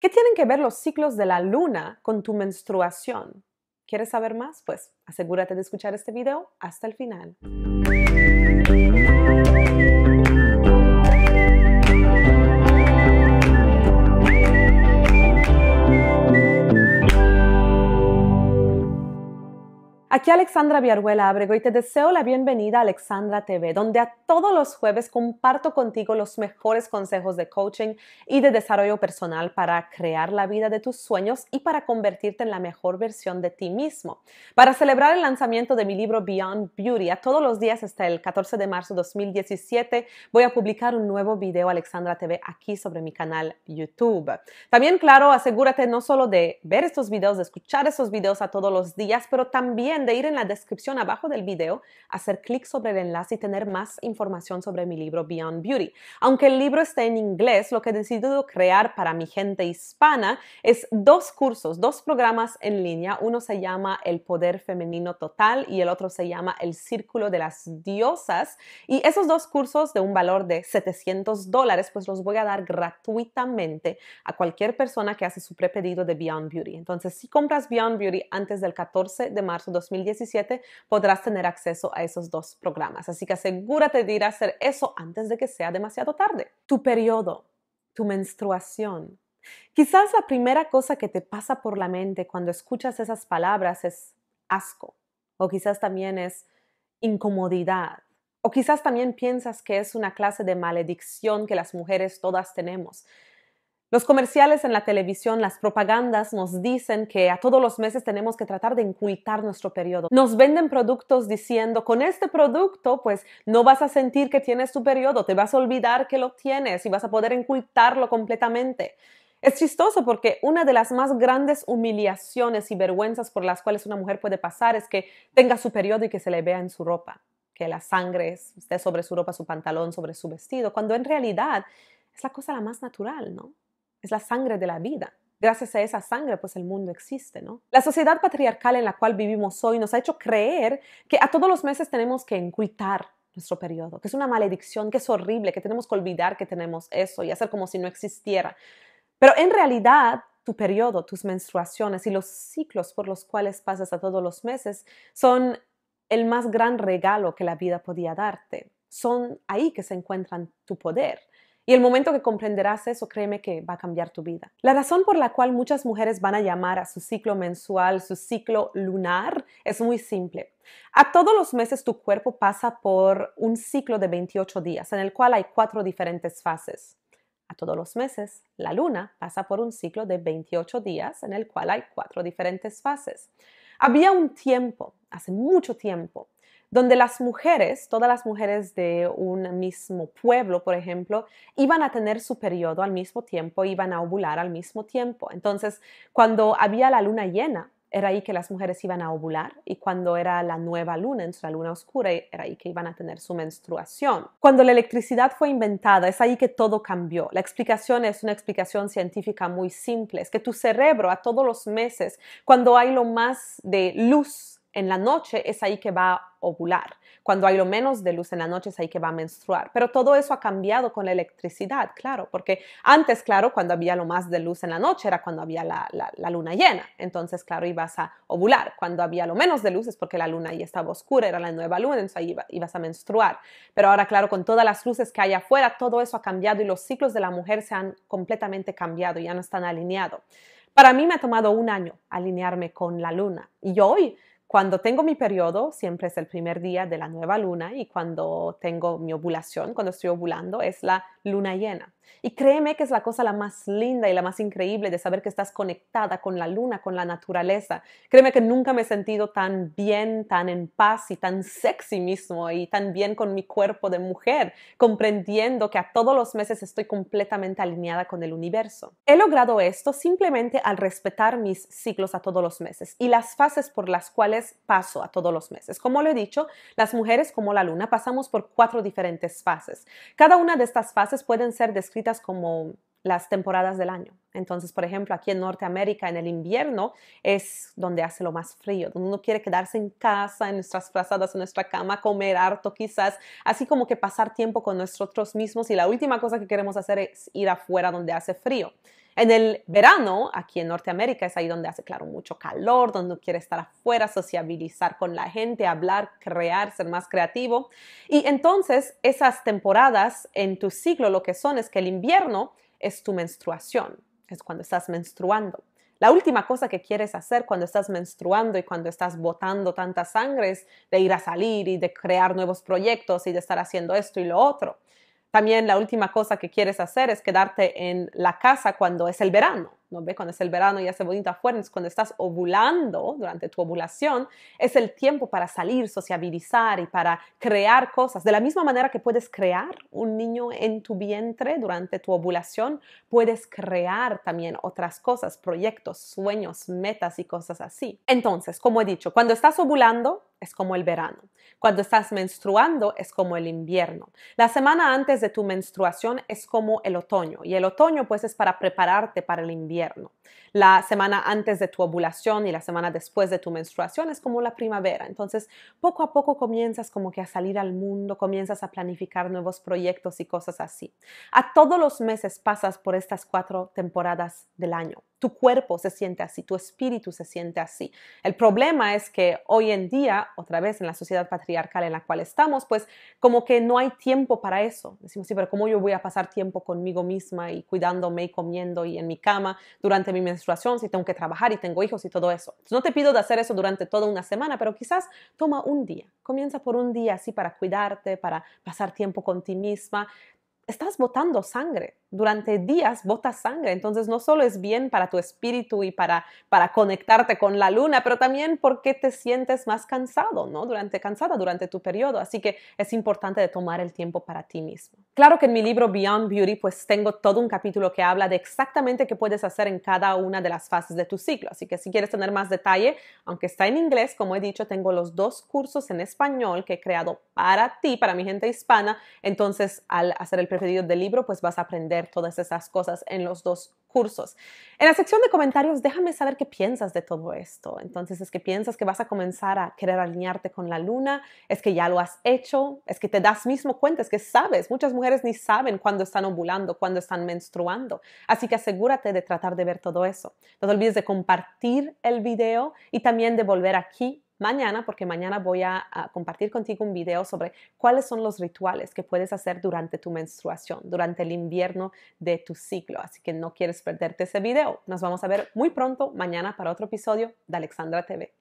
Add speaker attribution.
Speaker 1: ¿Qué tienen que ver los ciclos de la luna con tu menstruación? ¿Quieres saber más? Pues asegúrate de escuchar este video hasta el final. Aquí Alexandra Viaruela Abrego y te deseo la bienvenida a Alexandra TV, donde a todos los jueves comparto contigo los mejores consejos de coaching y de desarrollo personal para crear la vida de tus sueños y para convertirte en la mejor versión de ti mismo. Para celebrar el lanzamiento de mi libro Beyond Beauty, a todos los días hasta el 14 de marzo de 2017 voy a publicar un nuevo video Alexandra TV aquí sobre mi canal YouTube. También, claro, asegúrate no solo de ver estos videos, de escuchar esos videos a todos los días, pero también de ir en la descripción abajo del video, hacer clic sobre el enlace y tener más información sobre mi libro Beyond Beauty. Aunque el libro está en inglés, lo que he decidido crear para mi gente hispana es dos cursos, dos programas en línea. Uno se llama El Poder Femenino Total y el otro se llama El Círculo de las Diosas. Y esos dos cursos de un valor de 700 dólares, pues los voy a dar gratuitamente a cualquier persona que hace su prepedido de Beyond Beauty. Entonces, si compras Beyond Beauty antes del 14 de marzo de 2017 podrás tener acceso a esos dos programas. Así que asegúrate de ir a hacer eso antes de que sea demasiado tarde. Tu periodo, tu menstruación. Quizás la primera cosa que te pasa por la mente cuando escuchas esas palabras es asco o quizás también es incomodidad. O quizás también piensas que es una clase de maledicción que las mujeres todas tenemos. Los comerciales en la televisión, las propagandas nos dicen que a todos los meses tenemos que tratar de incultar nuestro periodo. Nos venden productos diciendo, con este producto pues no vas a sentir que tienes tu periodo, te vas a olvidar que lo tienes y vas a poder incultarlo completamente. Es chistoso porque una de las más grandes humillaciones y vergüenzas por las cuales una mujer puede pasar es que tenga su periodo y que se le vea en su ropa, que la sangre esté sobre su ropa, su pantalón, sobre su vestido, cuando en realidad es la cosa la más natural, ¿no? es la sangre de la vida. Gracias a esa sangre, pues el mundo existe, ¿no? La sociedad patriarcal en la cual vivimos hoy nos ha hecho creer que a todos los meses tenemos que encuitar nuestro periodo, que es una maledicción, que es horrible, que tenemos que olvidar que tenemos eso y hacer como si no existiera. Pero en realidad, tu periodo, tus menstruaciones y los ciclos por los cuales pasas a todos los meses son el más gran regalo que la vida podía darte. Son ahí que se encuentran tu poder. Y el momento que comprenderás eso, créeme que va a cambiar tu vida. La razón por la cual muchas mujeres van a llamar a su ciclo mensual, su ciclo lunar, es muy simple. A todos los meses tu cuerpo pasa por un ciclo de 28 días, en el cual hay cuatro diferentes fases. A todos los meses, la luna pasa por un ciclo de 28 días, en el cual hay cuatro diferentes fases. Había un tiempo, hace mucho tiempo, donde las mujeres, todas las mujeres de un mismo pueblo, por ejemplo, iban a tener su periodo al mismo tiempo, iban a ovular al mismo tiempo. Entonces, cuando había la luna llena, era ahí que las mujeres iban a ovular y cuando era la nueva luna, en la luna oscura, era ahí que iban a tener su menstruación. Cuando la electricidad fue inventada, es ahí que todo cambió. La explicación es una explicación científica muy simple, es que tu cerebro a todos los meses, cuando hay lo más de luz en la noche es ahí que va a ovular. Cuando hay lo menos de luz en la noche es ahí que va a menstruar. Pero todo eso ha cambiado con la electricidad, claro, porque antes, claro, cuando había lo más de luz en la noche era cuando había la, luna llena. Entonces, claro, ibas a ovular. Cuando había lo menos de luz es porque la luna ya estaba oscura, era la nueva luna, entonces ahí ibas a menstruar. Pero ahora, claro, con todas las luces que hay afuera, todo eso ha cambiado y los ciclos de la mujer se han completamente cambiado, ya no están alineados. Para mí me ha tomado un año alinearme con la luna y hoy cuando tengo mi periodo, siempre es el primer día de la nueva luna y cuando tengo mi ovulación, cuando estoy ovulando, es la luna llena. Y créeme que es la cosa la más linda y la más increíble de saber que estás conectada con la luna, con la naturaleza. Créeme que nunca me he sentido tan bien, tan en paz y tan sexy mismo y tan bien con mi cuerpo de mujer, comprendiendo que a todos los meses estoy completamente alineada con el universo. He logrado esto simplemente al respetar mis ciclos a todos los meses y las fases por las cuales paso a todos los meses. Como lo he dicho, las mujeres como la luna pasamos por cuatro diferentes fases. Cada una de estas fases pueden ser descritas como las temporadas del año. Entonces, por ejemplo, aquí en Norteamérica, en el invierno, es donde hace lo más frío, donde uno quiere quedarse en casa, en nuestras frazadas, en nuestra cama, comer harto quizás, así como que pasar tiempo con nosotros mismos. Y la última cosa que queremos hacer es ir afuera donde hace frío. En el verano, aquí en Norteamérica, es ahí donde hace, claro, mucho calor, donde uno quiere estar afuera, sociabilizar con la gente, hablar, crear, ser más creativo. Y entonces, esas temporadas en tu ciclo lo que son es que el invierno es tu menstruación es cuando estás menstruando. La última cosa que quieres hacer cuando estás menstruando y cuando estás botando tanta sangre es de ir a salir y de crear nuevos proyectos y de estar haciendo esto y lo otro. También la última cosa que quieres hacer es quedarte en la casa cuando es el verano. ¿no ve? Cuando es el verano y hace bonito afuera, cuando estás ovulando durante tu ovulación, es el tiempo para salir, sociabilizar y para crear cosas. De la misma manera que puedes crear un niño en tu vientre durante tu ovulación, puedes crear también otras cosas, proyectos, sueños, metas y cosas así. Entonces, como he dicho, cuando estás ovulando, es como el verano. Cuando estás menstruando es como el invierno. La semana antes de tu menstruación es como el otoño y el otoño pues es para prepararte para el invierno. La semana antes de tu ovulación y la semana después de tu menstruación es como la primavera. Entonces, poco a poco comienzas como que a salir al mundo, comienzas a planificar nuevos proyectos y cosas así. A todos los meses pasas por estas cuatro temporadas del año. Tu cuerpo se siente así, tu espíritu se siente así. El problema es que hoy en día, otra vez en la sociedad patriarcal en la cual estamos, pues como que no hay tiempo para eso. Decimos, sí, pero ¿cómo yo voy a pasar tiempo conmigo misma y cuidándome y comiendo y en mi cama durante mi mi menstruación, si tengo que trabajar y tengo hijos y todo eso. No te pido de hacer eso durante toda una semana, pero quizás toma un día. Comienza por un día así para cuidarte, para pasar tiempo con ti misma. Estás botando sangre. Durante días botas sangre. Entonces no solo es bien para tu espíritu y para, para conectarte con la luna, pero también porque te sientes más cansado, ¿no? Durante cansada durante tu periodo. Así que es importante de tomar el tiempo para ti mismo. Claro que en mi libro Beyond Beauty pues tengo todo un capítulo que habla de exactamente qué puedes hacer en cada una de las fases de tu ciclo, así que si quieres tener más detalle, aunque está en inglés, como he dicho, tengo los dos cursos en español que he creado para ti, para mi gente hispana, entonces al hacer el preferido del libro pues vas a aprender todas esas cosas en los dos en la sección de comentarios, déjame saber qué piensas de todo esto. Entonces, es que piensas que vas a comenzar a querer alinearte con la luna, es que ya lo has hecho, es que te das mismo cuenta, es que sabes, muchas mujeres ni saben cuándo están ovulando, cuándo están menstruando. Así que asegúrate de tratar de ver todo eso. No te olvides de compartir el video y también de volver aquí mañana porque mañana voy a, compartir contigo un video sobre cuáles son los rituales que puedes hacer durante tu menstruación, durante el invierno de tu ciclo. Así que no quieres perderte ese video. Nos vamos a ver muy pronto mañana para otro episodio de Alexandra TV.